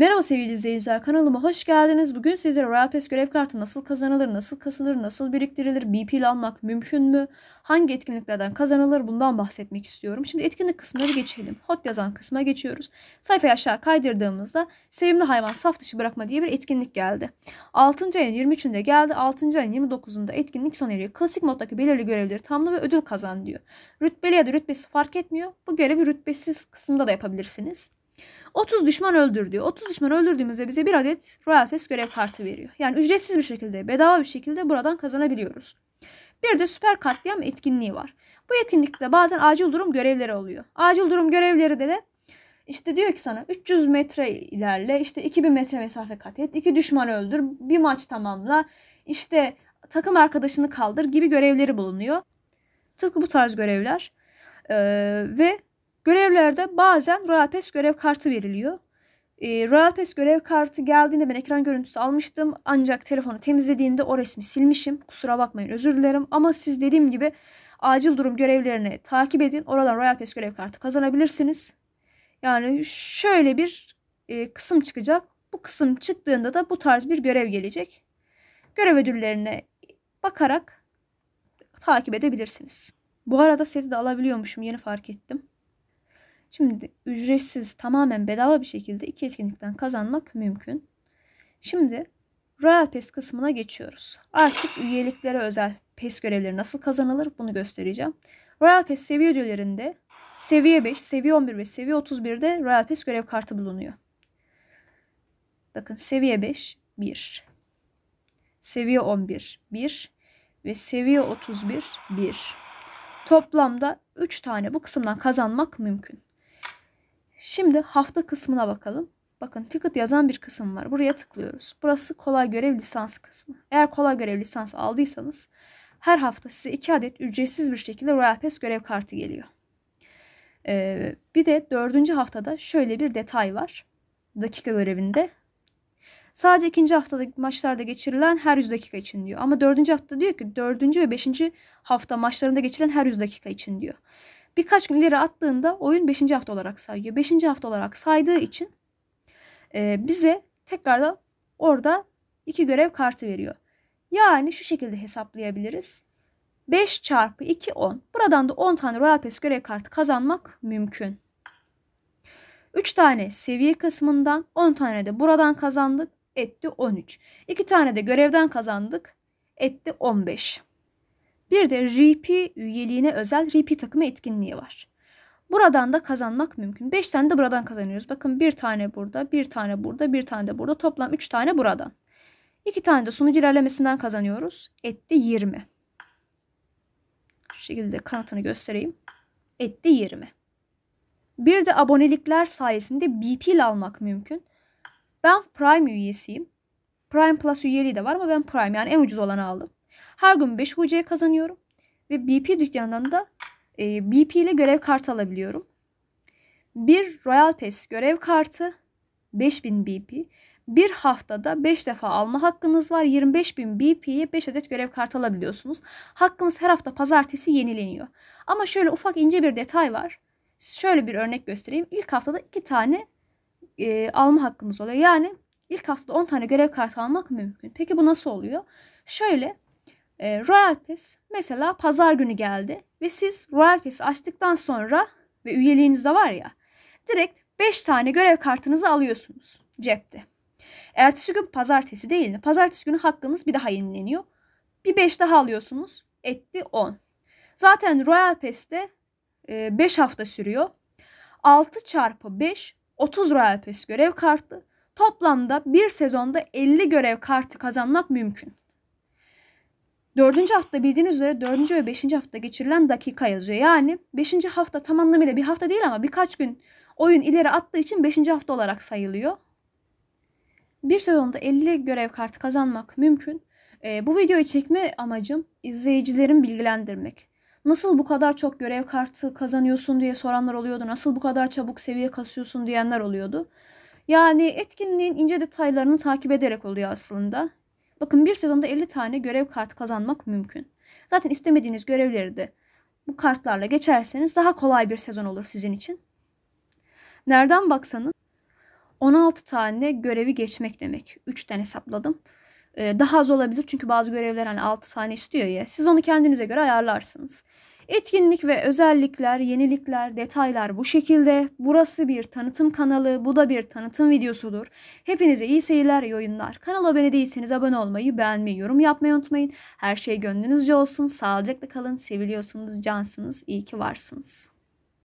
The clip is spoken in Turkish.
Merhaba sevgili izleyiciler kanalıma hoş geldiniz. Bugün sizlere Royal Pass görev kartı nasıl kazanılır, nasıl kasılır, nasıl biriktirilir, BP ile almak mümkün mü, hangi etkinliklerden kazanılır bundan bahsetmek istiyorum. Şimdi etkinlik kısmına bir geçelim. Hot yazan kısma geçiyoruz. Sayfayı aşağı kaydırdığımızda sevimli hayvan saf dışı bırakma diye bir etkinlik geldi. 6. ayın 23'ünde geldi. 6. ayın 29'unda etkinlik sona eriyor. Klasik moddaki belirli görevleri tamla ve ödül kazan diyor. Rütbeli ya da rütbesi fark etmiyor. Bu görevi rütbesiz kısımda da yapabilirsiniz. 30 düşman öldür diyor. 30 düşman öldürdüğümüzde bize bir adet Royal fest görev kartı veriyor. Yani ücretsiz bir şekilde, bedava bir şekilde buradan kazanabiliyoruz. Bir de süper katliam etkinliği var. Bu etkinlikte bazen acil durum görevleri oluyor. Acil durum görevleri de de işte diyor ki sana 300 metre ilerle, işte 2000 metre mesafe kat et, 2 düşman öldür, bir maç tamamla, işte takım arkadaşını kaldır gibi görevleri bulunuyor. Tıpkı bu tarz görevler. Ee, ve Görevlerde bazen Royal Pass görev kartı veriliyor. E, Royal Pass görev kartı geldiğinde ben ekran görüntüsü almıştım. Ancak telefonu temizlediğimde o resmi silmişim. Kusura bakmayın özür dilerim. Ama siz dediğim gibi acil durum görevlerini takip edin. Oradan Royal Pass görev kartı kazanabilirsiniz. Yani şöyle bir e, kısım çıkacak. Bu kısım çıktığında da bu tarz bir görev gelecek. Görev ödüllerine bakarak takip edebilirsiniz. Bu arada seti de alabiliyormuşum yeni fark ettim. Şimdi ücretsiz tamamen bedava bir şekilde iki etkinlikten kazanmak mümkün. Şimdi Royal Pass kısmına geçiyoruz. Artık üyeliklere özel PES görevleri nasıl kazanılır bunu göstereceğim. Royal Pass seviye ödüllerinde seviye 5, seviye 11 ve seviye 31'de Royal Pass görev kartı bulunuyor. Bakın seviye 5 1. Seviye 11 1 ve seviye 31 1. Toplamda 3 tane bu kısımdan kazanmak mümkün. Şimdi hafta kısmına bakalım. Bakın ticket yazan bir kısım var. Buraya tıklıyoruz. Burası kolay görev lisans kısmı. Eğer kolay görev lisans aldıysanız her hafta size 2 adet ücretsiz bir şekilde Royal Pass görev kartı geliyor. Ee, bir de dördüncü haftada şöyle bir detay var. Dakika görevinde. Sadece ikinci haftada maçlarda geçirilen her 100 dakika için diyor. Ama dördüncü hafta diyor ki dördüncü ve beşinci hafta maçlarında geçirilen her 100 dakika için diyor birkaç gün ileri attığında oyun 5. hafta olarak sayıyor. 5. hafta olarak saydığı için e, bize tekrar da orada iki görev kartı veriyor. Yani şu şekilde hesaplayabiliriz. 5 çarpı 2 10. Buradan da 10 tane Royal Pass görev kartı kazanmak mümkün. 3 tane seviye kısmından 10 tane de buradan kazandık etti 13. 2 tane de görevden kazandık etti 15. Bir de RP üyeliğine özel RP takımı etkinliği var. Buradan da kazanmak mümkün. 5 tane de buradan kazanıyoruz. Bakın bir tane burada, bir tane burada, bir tane de burada. Toplam 3 tane buradan. 2 tane de sunucu ilerlemesinden kazanıyoruz. Etti 20. Şu şekilde kanatını göstereyim. Etti 20. Bir de abonelikler sayesinde BP ile almak mümkün. Ben Prime üyesiyim. Prime Plus üyeliği de var ama ben Prime yani en ucuz olanı aldım. Her gün 5 UC kazanıyorum. Ve BP dükkanından da e, BP ile görev kartı alabiliyorum. Bir Royal Pass görev kartı 5000 BP. Bir haftada 5 defa alma hakkınız var. 25.000 BP'ye 5 adet görev kartı alabiliyorsunuz. Hakkınız her hafta pazartesi yenileniyor. Ama şöyle ufak ince bir detay var. Şöyle bir örnek göstereyim. İlk haftada 2 tane e, alma hakkınız oluyor. Yani ilk haftada 10 tane görev kartı almak mümkün. Peki bu nasıl oluyor? Şöyle e, Royal Pass mesela pazar günü geldi ve siz Royal Pass'i açtıktan sonra ve üyeliğinizde var ya direkt 5 tane görev kartınızı alıyorsunuz cepte. Ertesi gün pazartesi değil mi? Pazartesi günü hakkınız bir daha yenileniyor. Bir 5 daha alıyorsunuz. Etti 10. Zaten Royal Pass'te 5 e, hafta sürüyor. 6 çarpı 5 30 Royal Pass görev kartı. Toplamda bir sezonda 50 görev kartı kazanmak mümkün. Dördüncü hafta bildiğiniz üzere dördüncü ve beşinci hafta geçirilen dakika yazıyor. Yani beşinci hafta tam anlamıyla bir hafta değil ama birkaç gün oyun ileri attığı için beşinci hafta olarak sayılıyor. Bir sezonda 50 görev kartı kazanmak mümkün. E, bu videoyu çekme amacım izleyicilerin bilgilendirmek. Nasıl bu kadar çok görev kartı kazanıyorsun diye soranlar oluyordu. Nasıl bu kadar çabuk seviye kasıyorsun diyenler oluyordu. Yani etkinliğin ince detaylarını takip ederek oluyor aslında. Bakın bir sezonda 50 tane görev kartı kazanmak mümkün. Zaten istemediğiniz görevleri de bu kartlarla geçerseniz daha kolay bir sezon olur sizin için. Nereden baksanız 16 tane görevi geçmek demek. 3'ten hesapladım. Ee, daha az olabilir çünkü bazı görevler hani 6 tane istiyor ya. Siz onu kendinize göre ayarlarsınız. Etkinlik ve özellikler, yenilikler, detaylar bu şekilde. Burası bir tanıtım kanalı, bu da bir tanıtım videosudur. Hepinize iyi seyirler, iyi oyunlar. Kanala abone değilseniz abone olmayı, beğenmeyi, yorum yapmayı unutmayın. Her şey gönlünüzce olsun, sağlıcakla kalın, seviliyorsunuz, cansınız, iyi ki varsınız.